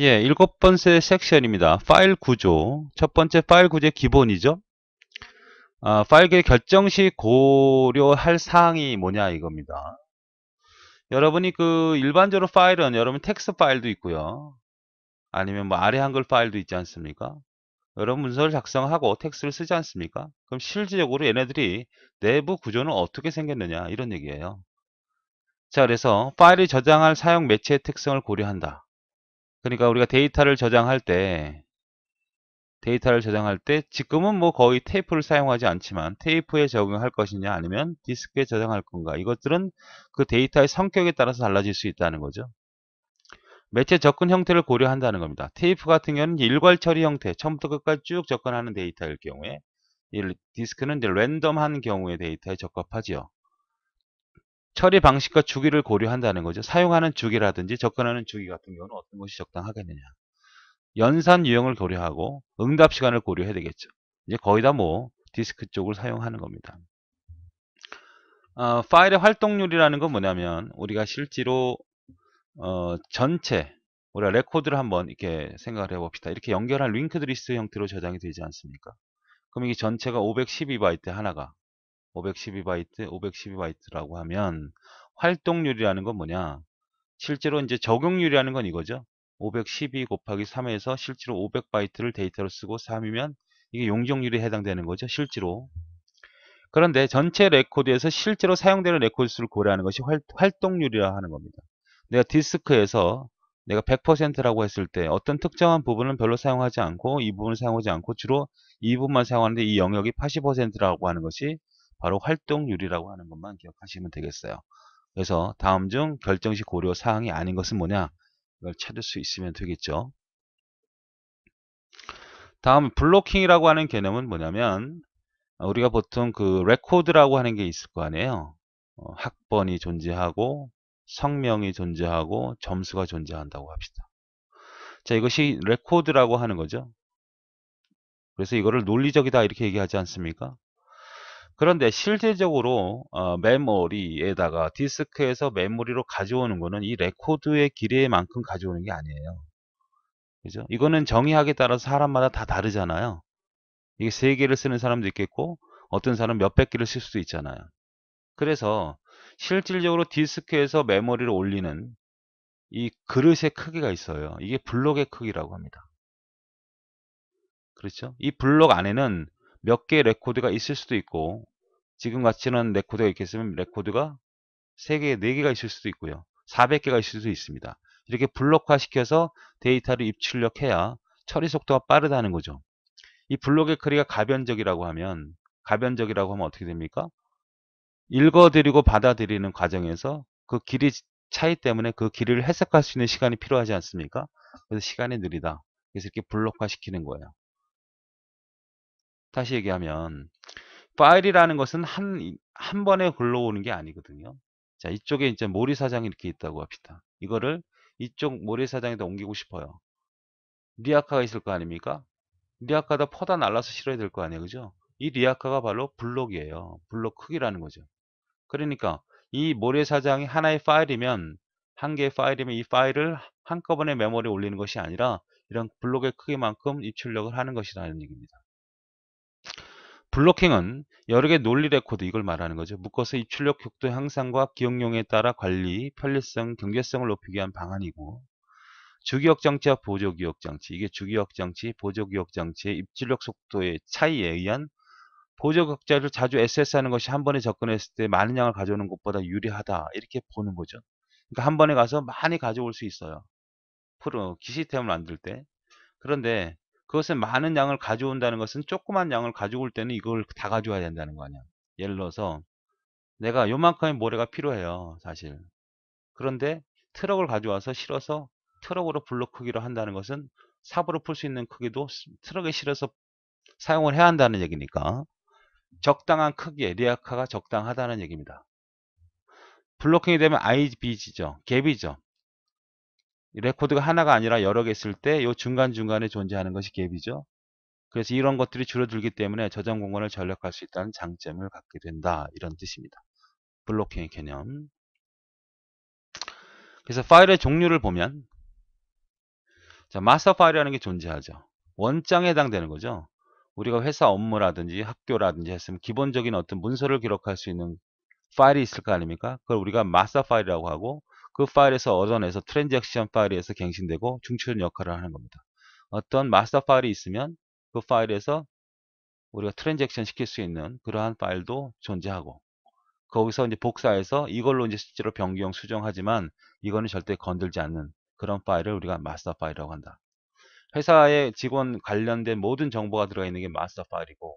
예, 일곱 번째 섹션입니다. 파일 구조. 첫 번째 파일 구조의 기본이죠. 아, 파일의 구 결정 시 고려할 사항이 뭐냐 이겁니다. 여러분이 그 일반적으로 파일은 여러분 텍스트 파일도 있고요. 아니면 뭐 아래 한글 파일도 있지 않습니까? 여러분 문서를 작성하고 텍스트를 쓰지 않습니까? 그럼 실질적으로 얘네들이 내부 구조는 어떻게 생겼느냐 이런 얘기예요. 자, 그래서 파일이 저장할 사용 매체의 특성을 고려한다. 그러니까 우리가 데이터를 저장할 때 데이터를 저장할 때 지금은 뭐 거의 테이프를 사용하지 않지만 테이프에 적용할 것이냐 아니면 디스크에 저장할 건가 이것들은 그 데이터의 성격에 따라서 달라질 수 있다는 거죠. 매체 접근 형태를 고려한다는 겁니다. 테이프 같은 경우는 일괄 처리 형태, 처음부터 끝까지 쭉 접근하는 데이터일 경우에 디스크는 랜덤한 경우의 데이터에 적합하지요. 처리 방식과 주기를 고려한다는 거죠. 사용하는 주기라든지 접근하는 주기 같은 경우는 어떤 것이 적당하겠느냐. 연산 유형을 고려하고 응답 시간을 고려해야 되겠죠. 이제 거의 다 뭐 디스크 쪽을 사용하는 겁니다. 어, 파일의 활동률이라는 건 뭐냐면 우리가 실제로 어, 전체 우리가 레코드를 한번 이렇게 생각을 해봅시다. 이렇게 연결한 링크드 리스트 형태로 저장이 되지 않습니까? 그럼 이게 전체가 512바이트 하나가 512바이트, 512바이트라고 하면 활동률이라는 건 뭐냐? 실제로 이제 적용률이라는 건 이거죠. 512 곱하기 3에서 실제로 500바이트를 데이터로 쓰고 3이면 이게 용적률에 해당되는 거죠. 실제로. 그런데 전체 레코드에서 실제로 사용되는 레코드 수를 고려하는 것이 활, 동률이라 하는 겁니다. 내가 디스크에서 내가 100%라고 했을 때 어떤 특정한 부분은 별로 사용하지 않고 이 부분을 사용하지 않고 주로 이 부분만 사용하는데 이 영역이 80%라고 하는 것이 바로 활동률이라고 하는 것만 기억하시면 되겠어요. 그래서 다음 중 결정시 고려 사항이 아닌 것은 뭐냐? 이걸 찾을 수 있으면 되겠죠. 다음 블로킹이라고 하는 개념은 뭐냐면 어, 우리가 보통 그 레코드라고 하는 게 있을 거 아니에요. 어, 학번이 존재하고 성명이 존재하고 점수가 존재한다고 합시다. 자 이것이 레코드라고 하는 거죠. 그래서 이거를 논리적이다 이렇게 얘기하지 않습니까? 그런데 실제적으로 어, 메모리에다가 디스크에서 메모리로 가져오는 거는 이 레코드의 길이만큼 가져오는 게 아니에요. 그죠? 이거는 정의학에 따라서 사람마다 다 다르잖아요. 이게 세 개를 쓰는 사람도 있겠고 어떤 사람 은 몇 백 개를 쓸 수도 있잖아요. 그래서 실질적으로 디스크에서 메모리를 올리는 이 그릇의 크기가 있어요. 이게 블록의 크기라고 합니다. 그렇죠? 이 블록 안에는 몇 개의 레코드가 있을 수도 있고 지금 같이는 레코드가 있겠으면 레코드가 3개, 4개가 있을 수도 있고요. 400개가 있을 수도 있습니다. 이렇게 블록화시켜서 데이터를 입출력해야 처리 속도가 빠르다는 거죠. 이 블록의 크기가 가변적이라고 하면 가변적이라고 하면 어떻게 됩니까? 읽어드리고 받아들이는 과정에서 그 길이 차이 때문에 그 길이를 해석할 수 있는 시간이 필요하지 않습니까? 그래서 시간이 느리다. 그래서 이렇게 블록화시키는 거예요. 다시 얘기하면 파일이라는 것은 한, 한 번에 굴러오는게 아니거든요. 자, 이쪽에 이제 모리사장이 이렇게 있다고 합시다. 이거를 이쪽 모래사장에다 옮기고 싶어요. 리아카가 있을 거 아닙니까? 리아카다 퍼다 날라서 실어야 될 거 아니에요. 그죠? 이 리아카가 바로 블록이에요. 블록 크기라는 거죠. 그러니까 이 모래사장이 하나의 파일이면 한 개의 파일이면 이 파일을 한꺼번에 메모리에 올리는 것이 아니라 이런 블록의 크기만큼 입출력을 하는 것이라는 얘기입니다. 블록킹은 여러 개 논리 레코드 이걸 말하는 거죠. 묶어서 입출력 격도 향상과 기억용에 따라 관리, 편리성, 경제성을 높이기 위한 방안이고 주기억장치와 보조기억장치 이게 주기억장치, 보조기억장치의 입출력 속도의 차이에 의한 보조격자를 자주 SS하는 것이 한 번에 접근했을 때 많은 양을 가져오는 것보다 유리하다 이렇게 보는 거죠. 그러니까 한 번에 가서 많이 가져올 수 있어요. 프로 기시템을 만들 때 그런데 그것에 많은 양을 가져온다는 것은 조그만 양을 가져올 때는 이걸 다 가져와야 된다는 거 아니야. 예를 들어서 내가 요만큼의 모래가 필요해요. 사실. 그런데 트럭을 가져와서 실어서 트럭으로 블록 크기로 한다는 것은 삽으로 풀 수 있는 크기도 트럭에 실어서 사용을 해야 한다는 얘기니까 적당한 크기의 리아카가 적당하다는 얘기입니다. 블록킹이 되면 IBG죠. 갭이죠. 레코드가 하나가 아니라 여러 개 있을 때 이 중간중간에 존재하는 것이 갭이죠. 그래서 이런 것들이 줄어들기 때문에 저장 공간을 전략할 수 있다는 장점을 갖게 된다. 이런 뜻입니다. 블록킹의 개념. 그래서 파일의 종류를 보면 자, 마스터 파일이라는 게 존재하죠. 원장에 해당되는 거죠. 우리가 회사 업무라든지 학교라든지 했으면 기본적인 어떤 문서를 기록할 수 있는 파일이 있을 거 아닙니까? 그걸 우리가 마스터 파일이라고 하고 그 파일에서 얻어내서 트랜잭션 파일에서 갱신되고 중추 적 역할을 하는 겁니다. 어떤 마스터 파일이 있으면 그 파일에서 우리가 트랜잭션 시킬 수 있는 그러한 파일도 존재하고 거기서 이제 복사해서 이걸로 이제 실제로 변경 수정하지만 이거는 절대 건들지 않는 그런 파일을 우리가 마스터 파일이라고 한다. 회사의 직원 관련된 모든 정보가 들어가 있는 게 마스터 파일이고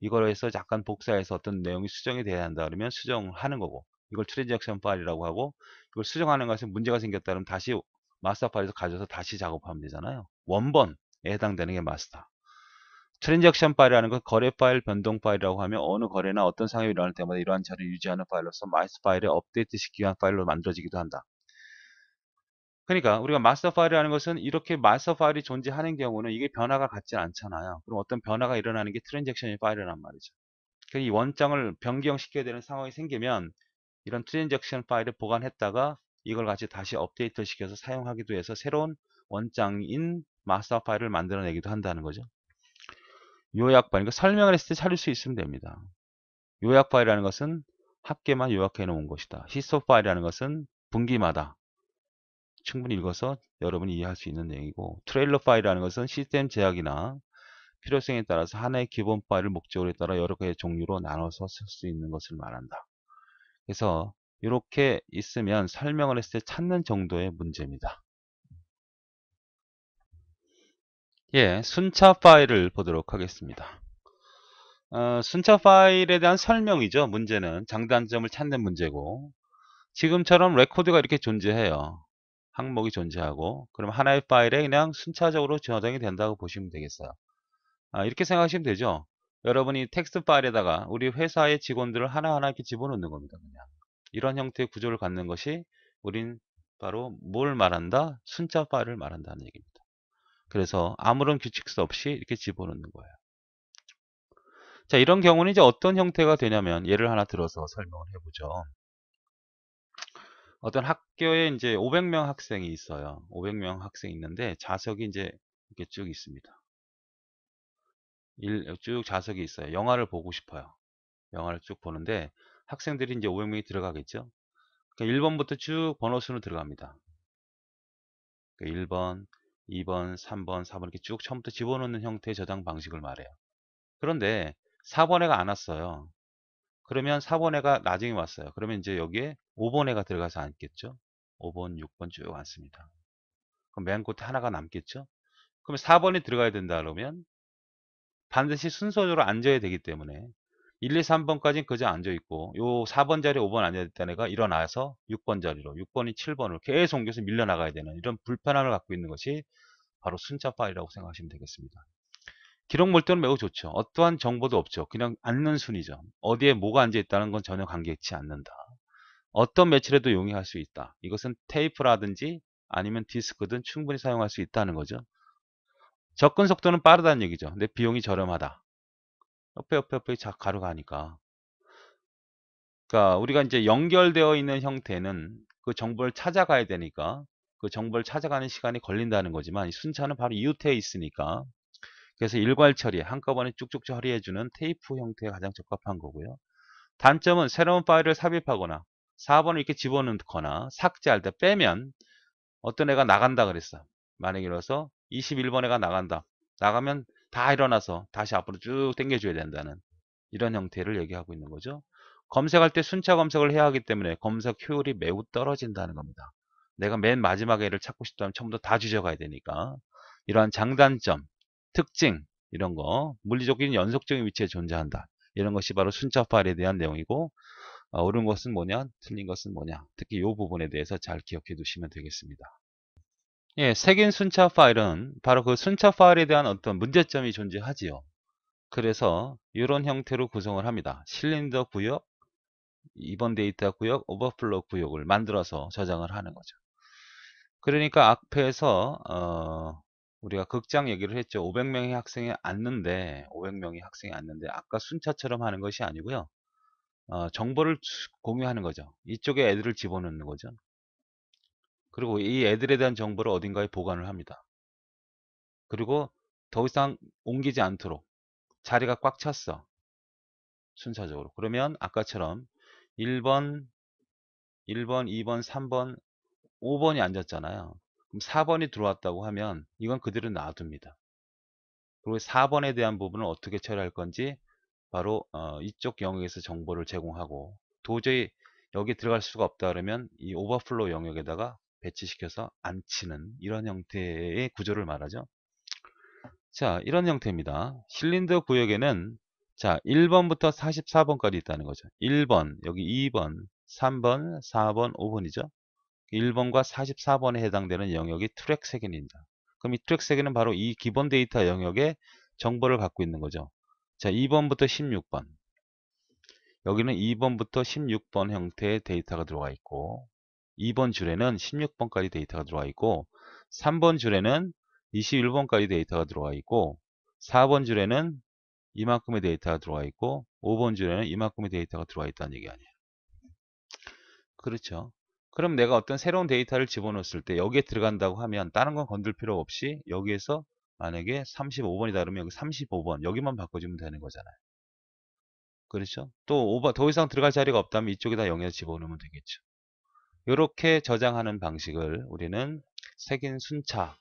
이걸 해서 잠깐 복사해서 어떤 내용이 수정이 돼야 한다 그러면 수정하는 거고 이걸 트랜잭션 파일이라고 하고 그걸 수정하는 것에 문제가 생겼다면 다시 마스터 파일에서 가져서 다시 작업하면 되잖아요. 원본에 해당되는 게 마스터. 트랜잭션 파일이라는 건 거래 파일, 변동 파일이라고 하면 어느 거래나 어떤 상황이 일어날 때마다 이러한 자를 료 유지하는 파일로서 마스터 파일에 업데이트 시키기 위한 파일로 만들어지기도 한다. 그러니까 우리가 마스터 파일이라는 것은 이렇게 마스터 파일이 존재하는 경우는 이게 변화가 같지 않잖아요. 그럼 어떤 변화가 일어나는 게 트랜잭션 파일이란 말이죠. 이 원장을 변경시켜야 되는 상황이 생기면 이런 트랜잭션 파일을 보관했다가 이걸 같이 다시 업데이트 시켜서 사용하기도 해서 새로운 원장인 마스터 파일을 만들어내기도 한다는 거죠. 요약 파일, 그러니까 설명을 했을 때 찾을 수 있으면 됩니다. 요약 파일이라는 것은 합계만 요약해 놓은 것이다. 히스토 파일이라는 것은 분기마다 충분히 읽어서 여러분이 이해할 수 있는 내용이고 트레일러 파일이라는 것은 시스템 제약이나 필요성에 따라서 하나의 기본 파일을 목적으로 따라 여러 개의 종류로 나눠서 쓸 수 있는 것을 말한다. 그래서 이렇게 있으면 설명을 했을 때 찾는 정도의 문제입니다. 예, 순차 파일을 보도록 하겠습니다. 어, 순차 파일에 대한 설명이죠. 문제는 장단점을 찾는 문제고 지금처럼 레코드가 이렇게 존재해요. 항목이 존재하고 그럼 하나의 파일에 그냥 순차적으로 저장이 된다고 보시면 되겠어요. 아, 이렇게 생각하시면 되죠. 여러분이 텍스트 파일에다가 우리 회사의 직원들을 하나하나 이렇게 집어넣는 겁니다. 그냥 이런 형태의 구조를 갖는 것이 우린 바로 뭘 말한다? 순자 파일을 말한다는 얘기입니다. 그래서 아무런 규칙도 없이 이렇게 집어넣는 거예요. 자, 이런 경우는 이제 어떤 형태가 되냐면 예를 하나 들어서 설명을 해보죠. 어떤 학교에 이제 500명 학생이 있어요. 500명 학생이 있는데 자석이 이제 이렇게 쭉 있습니다. 일, 쭉 좌석이 있어요. 영화를 보고 싶어요. 영화를 쭉 보는데 학생들이 이제 500명이 들어가겠죠. 그러니까 1번부터 쭉 번호수로 들어갑니다. 1번, 2번, 3번, 4번 이렇게 쭉 처음부터 집어넣는 형태의 저장 방식을 말해요. 그런데 4번 애가 안 왔어요. 그러면 4번 애가 나중에 왔어요. 그러면 이제 여기에 5번 애가 들어가서 앉겠죠. 5번, 6번 쭉 앉습니다. 그럼 맨 끝에 하나가 남겠죠. 그러면 4번이 들어가야 된다 그러면 반드시 순서대로 앉아야 되기 때문에 1, 2, 3번까지는 그저 앉아있고 요 4번 자리 5번 앉아있던 애가 일어나서 6번 자리로 6번이 7번으로 계속 옮겨서 밀려나가야 되는 이런 불편함을 갖고 있는 것이 바로 순차 파일이라고 생각하시면 되겠습니다. 기록 물두는 매우 좋죠. 어떠한 정보도 없죠. 그냥 앉는 순이죠. 어디에 뭐가 앉아있다는 건 전혀 관계치 않는다. 어떤 매출에도 용이할 수 있다. 이것은 테이프라든지 아니면 디스크든 충분히 사용할 수 있다는 거죠. 접근 속도는 빠르다는 얘기죠. 근데 비용이 저렴하다. 옆에 옆에 옆에 자 가로 가니까. 그러니까 우리가 이제 연결되어 있는 형태는 그 정보를 찾아가야 되니까 그 정보를 찾아가는 시간이 걸린다는 거지만 순차는 바로 이웃에 있으니까 그래서 일괄 처리 한꺼번에 쭉쭉 처리해주는 테이프 형태에 가장 적합한 거고요. 단점은 새로운 파일을 삽입하거나 4번을 이렇게 집어넣거나 삭제할 때 빼면 어떤 애가 나간다 그랬어. 만약에 이어서 21번에가 나간다. 나가면 다 일어나서 다시 앞으로 쭉 당겨줘야 된다는 이런 형태를 얘기하고 있는 거죠. 검색할 때 순차 검색을 해야 하기 때문에 검색 효율이 매우 떨어진다는 겁니다. 내가 맨 마지막에 를 찾고 싶다면 처음부터 다 뒤져가야 되니까 이러한 장단점, 특징 이런 거 물리적인 연속적인 위치에 존재한다. 이런 것이 바로 순차 파일에 대한 내용이고 어, 옳은 것은 뭐냐, 틀린 것은 뭐냐 특히 이 부분에 대해서 잘 기억해 두시면 되겠습니다. 예, 색인 순차 파일은 바로 그 순차 파일에 대한 어떤 문제점이 존재하지요. 그래서 이런 형태로 구성을 합니다. 실린더 구역, 이번 데이터 구역, 오버플로 구역을 만들어서 저장을 하는 거죠. 그러니까 앞에서 어, 우리가 극장 얘기를 했죠. 500명의 학생이 앉는데 500명의 학생이 앉는데 아까 순차처럼 하는 것이 아니고요. 어, 정보를 공유하는 거죠. 이쪽에 애들을 집어넣는 거죠. 그리고 이 애들에 대한 정보를 어딘가에 보관을 합니다. 그리고 더 이상 옮기지 않도록 자리가 꽉 찼어. 순차적으로. 그러면 아까처럼 1번, 1번, 2번, 3번, 5번이 앉았잖아요. 그럼 4번이 들어왔다고 하면 이건 그대로 놔둡니다. 그리고 4번에 대한 부분을 어떻게 처리할 건지 바로 어, 이쪽 영역에서 정보를 제공하고 도저히 여기 들어갈 수가 없다 그러면 이 오버플로우 영역에다가 배치시켜서 앉히는 이런 형태의 구조를 말하죠. 자, 이런 형태입니다. 실린더 구역에는 자, 1번부터 44번까지 있다는 거죠. 1번, 여기 2번, 3번, 4번, 5번이죠. 1번과 44번에 해당되는 영역이 트랙 세계입니다. 그럼 이 트랙 세계는 바로 이 기본 데이터 영역의 정보를 갖고 있는 거죠. 자, 2번부터 16번. 여기는 2번부터 16번 형태의 데이터가 들어가 있고 2번 줄에는 16번까지 데이터가 들어와 있고 3번 줄에는 21번까지 데이터가 들어와 있고 4번 줄에는 이만큼의 데이터가 들어와 있고 5번 줄에는 이만큼의 데이터가 들어와 있다는 얘기 아니에요. 그렇죠. 그럼 내가 어떤 새로운 데이터를 집어넣었을 때 여기에 들어간다고 하면 다른 건 건들 필요 없이 여기에서 만약에 35번이다 그러면 여기 35번 여기만 바꿔주면 되는 거잖아요. 그렇죠? 또 5번 더 이상 들어갈 자리가 없다면 이쪽에다 0에서 집어넣으면 되겠죠. 이렇게 저장하는 방식을 우리는 색인 순차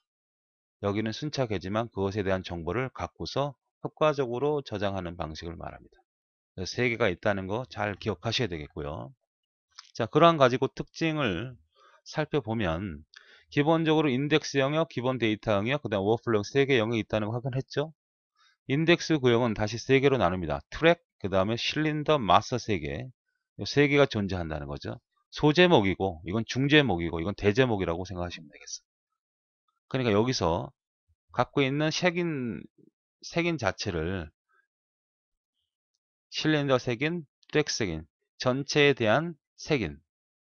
여기는 순차계지만 그것에 대한 정보를 갖고서 효과적으로 저장하는 방식을 말합니다. 세 개가 있다는 거 잘 기억하셔야 되겠고요. 자, 그러한 가지고 특징을 살펴보면 기본적으로 인덱스 영역, 기본 데이터 영역, 그 다음 워플로우 3개 영역이 있다는 거 확인했죠? 인덱스 구역은 다시 세개로 나눕니다. 트랙, 그 다음에 실린더, 마스 세개세 3개가 존재한다는 거죠. 소제목이고 이건 중제목이고 이건 대제목이라고 생각하시면 되겠어. 그러니까 여기서 갖고 있는 색인 색인 자체를 실린더 색인, 트랙 색인, 전체에 대한 색인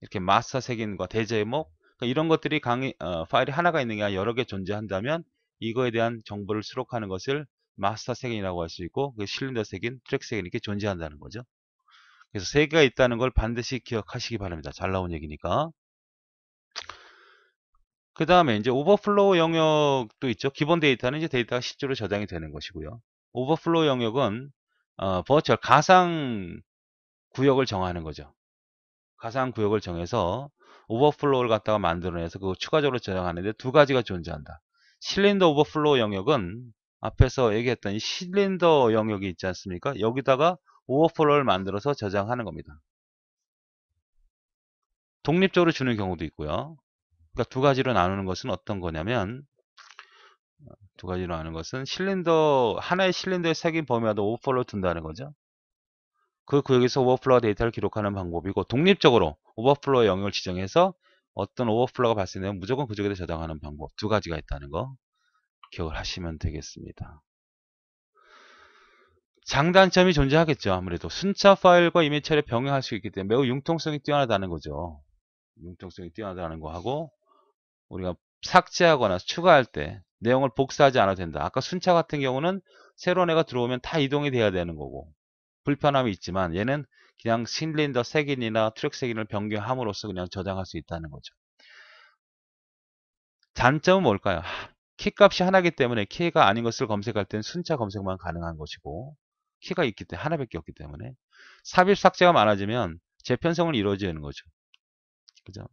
이렇게 마스터 색인과 대제목 그러니까 이런 것들이 강의, 어, 파일이 하나가 있는 게 아니라 여러 개 존재한다면 이거에 대한 정보를 수록하는 것을 마스터 색인이라고 할 수 있고 그 실린더 색인, 트랙 색인 이렇게 존재한다는 거죠. 그래서 세 개가 있다는 걸 반드시 기억하시기 바랍니다. 잘 나온 얘기니까. 그 다음에 이제 오버플로우 영역도 있죠. 기본 데이터는 이제 데이터가 실제로 저장이 되는 것이고요. 오버플로우 영역은 어, 버추얼 가상 구역을 정하는 거죠. 가상 구역을 정해서 오버플로우를 갖다가 만들어내서 그거 추가적으로 저장하는데 두 가지가 존재한다. 실린더 오버플로우 영역은 앞에서 얘기했던 실린더 영역이 있지 않습니까? 여기다가 오버플로를 만들어서 저장하는 겁니다. 독립적으로 주는 경우도 있고요. 그러니까 두 가지로 나누는 것은 어떤 거냐면 두 가지로 나누는 것은 실린더 하나의 실린더의 색인 범위와도 오버플로를 둔다는 거죠. 그 구역에서 오버플로 데이터를 기록하는 방법이고 독립적으로 오버플로우 영역을 지정해서 어떤 오버플로가 발생되면 무조건 그쪽에다 저장하는 방법 두 가지가 있다는 거 기억을 하시면 되겠습니다. 장단점이 존재하겠죠. 아무래도 순차 파일과 이미지 를 병행할 수 있기 때문에 매우 융통성이 뛰어나다는 거죠. 융통성이 뛰어나다는 거하고 우리가 삭제하거나 추가할 때 내용을 복사하지 않아도 된다. 아까 순차 같은 경우는 새로운 애가 들어오면 다 이동이 돼야 되는 거고 불편함이 있지만 얘는 그냥 실린더 색인이나 트랙 색인을 변경함으로써 그냥 저장할 수 있다는 거죠. 단점은 뭘까요? 키 값이 하나이기 때문에 키가 아닌 것을 검색할 때는 순차 검색만 가능한 것이고 키가 있기 때문에 하나밖에 없기 때문에 삽입 삭제가 많아지면 재편성은 이루어지는 거죠. 그죠?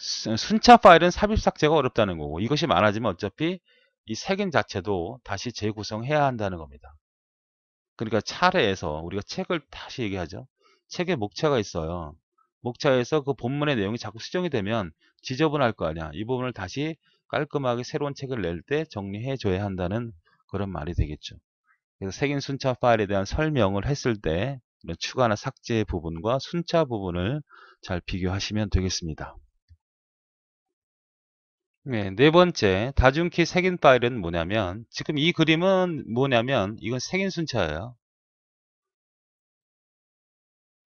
순차 파일은 삽입 삭제가 어렵다는 거고 이것이 많아지면 어차피 이 색인 자체도 다시 재구성해야 한다는 겁니다. 그러니까 차례에서 우리가 책을 다시 얘기하죠. 책에 목차가 있어요. 목차에서 그 본문의 내용이 자꾸 수정이 되면 지저분할 거 아니야. 이 부분을 다시 깔끔하게 새로운 책을 낼 때 정리해 줘야 한다는 그런 말이 되겠죠. 그래서 색인 순차 파일에 대한 설명을 했을 때 이런 추가나 삭제 부분과 순차 부분을 잘 비교하시면 되겠습니다. 네, 네 번째 다중키 색인 파일은 뭐냐면 지금 이 그림은 뭐냐면 이건 색인 순차예요.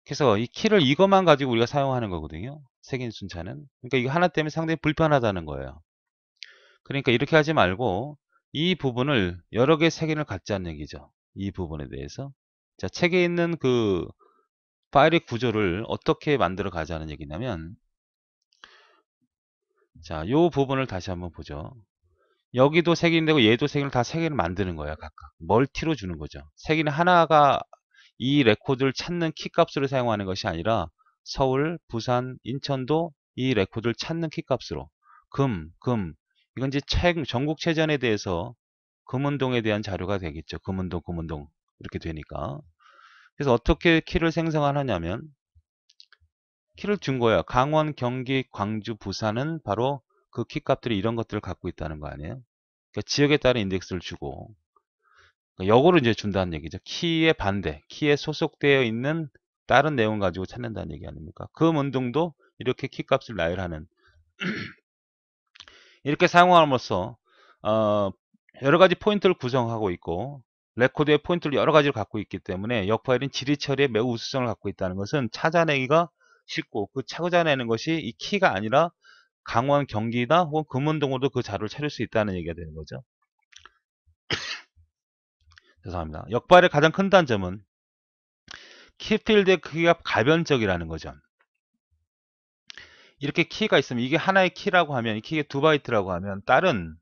그래서 이 키를 이것만 가지고 우리가 사용하는 거거든요. 색인 순차는. 그러니까 이거 하나 때문에 상당히 불편하다는 거예요. 그러니까 이렇게 하지 말고 이 부분을 여러 개의 색인을 갖지않는 얘기죠. 이 부분에 대해서. 자, 책에 있는 그 파일의 구조를 어떻게 만들어 가자는 얘기냐면 자, 요 부분을 다시 한번 보죠. 여기도 색인되고 얘도 색인을 다세 개를 만드는 거야 각각. 멀티로 주는 거죠. 색인 하나가 이 레코드를 찾는 키값으로 사용하는 것이 아니라 서울, 부산, 인천도 이 레코드를 찾는 키값으로 금, 금, 이건 이제 전국체전에 대해서 금운동에 대한 자료가 되겠죠. 금운동, 금운동 이렇게 되니까. 그래서 어떻게 키를 생성하느냐면 키를 준 거예요. 강원, 경기, 광주, 부산은 바로 그 키 값들이 이런 것들을 갖고 있다는 거 아니에요? 그러니까 지역에 따른 인덱스를 주고 그러니까 역으로 이제 준다는 얘기죠. 키의 반대, 키에 소속되어 있는 다른 내용 가지고 찾는다는 얘기 아닙니까? 금운동도 이렇게 키 값을 나열하는 이렇게 사용함으로써 어, 여러 가지 포인트를 구성하고 있고 레코드의 포인트를 여러 가지를 갖고 있기 때문에 역파일은 지리 처리에 매우 우수성을 갖고 있다는 것은 찾아내기가 쉽고 그 찾아내는 것이 이 키가 아니라 강원 경기다 혹은 금원동으로도 그 자료를 찾을 수 있다는 얘기가 되는 거죠. 죄송합니다. 역발의 가장 큰 단점은 키필드의 크기가 가변적이라는 거죠. 이렇게 키가 있으면 이게 하나의 키라고 하면 이 키가 두 바이트라고 하면 다른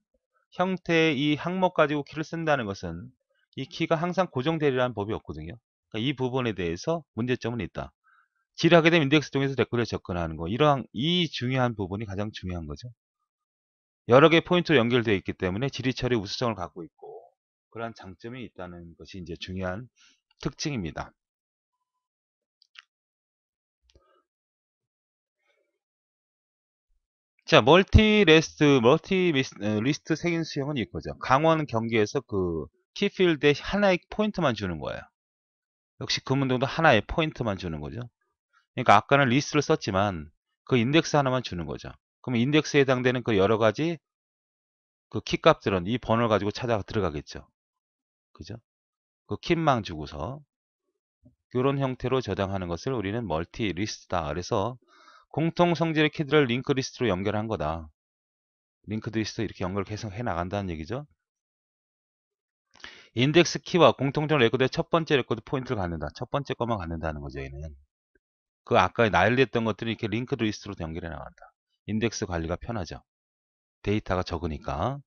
형태의 이 항목 가지고 키를 쓴다는 것은 이 키가 항상 고정되리라는 법이 없거든요. 그러니까 이 부분에 대해서 문제점은 있다. 질하게 되면 인덱스 통해서 댓글에 접근하는 거. 이러한 이 중요한 부분이 가장 중요한 거죠. 여러 개의 포인트로 연결되어 있기 때문에 지리 처리 우수성을 갖고 있고 그러한 장점이 있다는 것이 이제 중요한 특징입니다. 자, 멀티 레스트, 멀티 어, 리스트 색인 수형은 이거죠. 강원 경기에서 그 키필드에 하나의 포인트만 주는 거예요. 역시 금운동도 하나의 포인트만 주는 거죠. 그러니까 아까는 리스트를 썼지만 그 인덱스 하나만 주는 거죠. 그럼 인덱스에 해당되는 그 여러 가지 그 키값들은 이 번호를 가지고 찾아 들어가겠죠. 그죠? 그 킵망 주고서 이런 형태로 저장하는 것을 우리는 멀티 리스트다. 그래서 공통 성질의 키들을 링크 리스트로 연결한 거다. 링크 리스트 이렇게 연결 계속 해 나간다는 얘기죠. 인덱스 키와 공통적 레코드의 첫 번째 레코드 포인트를 갖는다. 첫 번째 것만 갖는다는 거죠, 얘는. 그 아까 나열했던 것들이 이렇게 링크 리스트로 연결해 나간다. 인덱스 관리가 편하죠. 데이터가 적으니까.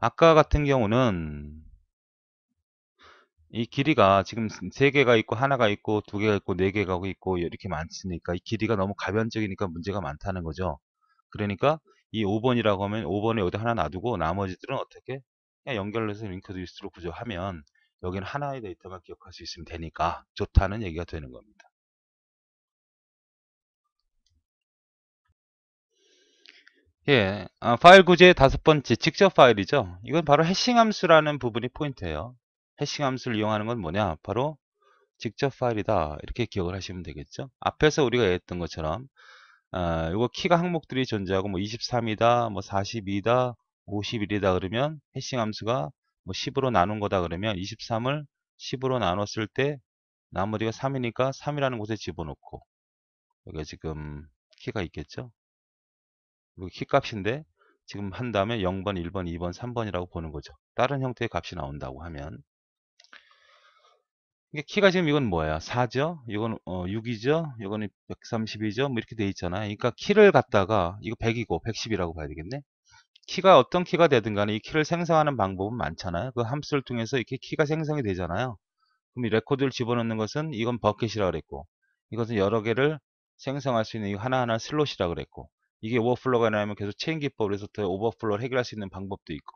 아까 같은 경우는 이 길이가 지금 3 개가 있고 하나가 있고 2 개가 있고 4 개가 있고 이렇게 많으니까 이 길이가 너무 가변적이니까 문제가 많다는 거죠. 그러니까 이 5번이라고 하면 5번에 어디 하나 놔두고 나머지들은 어떻게 그냥 연결해서 링크드 리스트로 구조하면 여기는 하나의 데이터만 기억할 수 있으면 되니까 좋다는 얘기가 되는 겁니다. 예, 아, 파일 구제 다섯 번째 직접 파일이죠. 이건 바로 해싱 함수라는 부분이 포인트예요. 해싱 함수를 이용하는 건 뭐냐? 바로 직접 파일이다. 이렇게 기억을 하시면 되겠죠. 앞에서 우리가 했던 것처럼 아, 이거 키가 항목들이 존재하고 뭐 23이다, 뭐 42다, 이 51이다 그러면 해싱 함수가 뭐 10으로 나눈 거다 그러면 23을 10으로 나눴을 때 나머지가 3이니까 3이라는 곳에 집어넣고 여기 지금 키가 있겠죠. 여기 키 값인데 지금 한 다음에 0번, 1번, 2번, 3번이라고 보는 거죠. 다른 형태의 값이 나온다고 하면 이게 그러니까 키가 지금 이건 뭐예요? 4죠? 이건 어, 6이죠? 이건 132죠? 뭐 이렇게 돼 있잖아요. 그러니까 키를 갖다가 이거 100이고 110이라고 봐야 되겠네. 키가 어떤 키가 되든 간에 이 키를 생성하는 방법은 많잖아요. 그 함수를 통해서 이렇게 키가 생성이 되잖아요. 그럼 이 레코드를 집어넣는 것은 이건 버킷이라고 그랬고 이것은 여러 개를 생성할 수 있는 이 하나하나 슬롯이라고 그랬고 이게 오버플로가 나면 계속 체인 기법으로 해서 더 오버플로를 해결할 수 있는 방법도 있고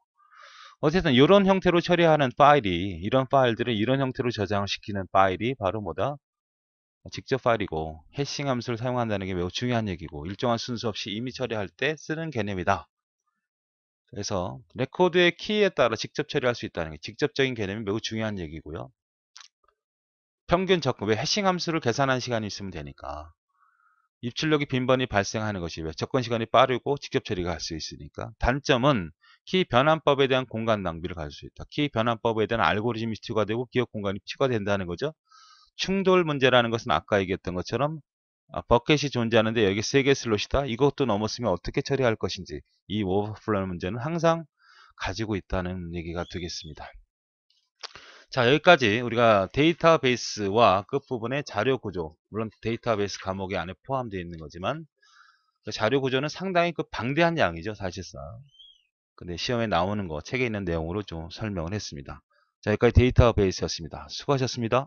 어쨌든 이런 형태로 처리하는 파일이 이런 파일들을 이런 형태로 저장을 시키는 파일이 바로 뭐다? 직접 파일이고 해싱 함수를 사용한다는 게 매우 중요한 얘기고 일정한 순서 없이 이미 처리할 때 쓰는 개념이다. 그래서 레코드의 키에 따라 직접 처리할 수 있다는 게 직접적인 개념이 매우 중요한 얘기고요. 평균 적금, 왜 해싱 함수를 계산하는 시간이 있으면 되니까 입출력이 빈번히 발생하는 것이며 접근 시간이 빠르고 직접 처리가 할 수 있으니까 단점은 키 변환법에 대한 공간 낭비를 가질 수 있다. 키 변환법에 대한 알고리즘이 추가되고 기억 공간이 추가된다는 거죠. 충돌 문제라는 것은 아까 얘기했던 것처럼 아, 버켓이 존재하는데 여기 세 개 슬롯이다. 이것도 넘었으면 어떻게 처리할 것인지 이 오버플로우 문제는 항상 가지고 있다는 얘기가 되겠습니다. 자 여기까지 우리가 데이터베이스와 끝부분의 그 자료구조 물론 데이터베이스 과목이 안에 포함되어 있는 거지만 그 자료구조는 상당히 그 방대한 양이죠 사실상 근데 시험에 나오는 거 책에 있는 내용으로 좀 설명을 했습니다 자 여기까지 데이터베이스였습니다 수고하셨습니다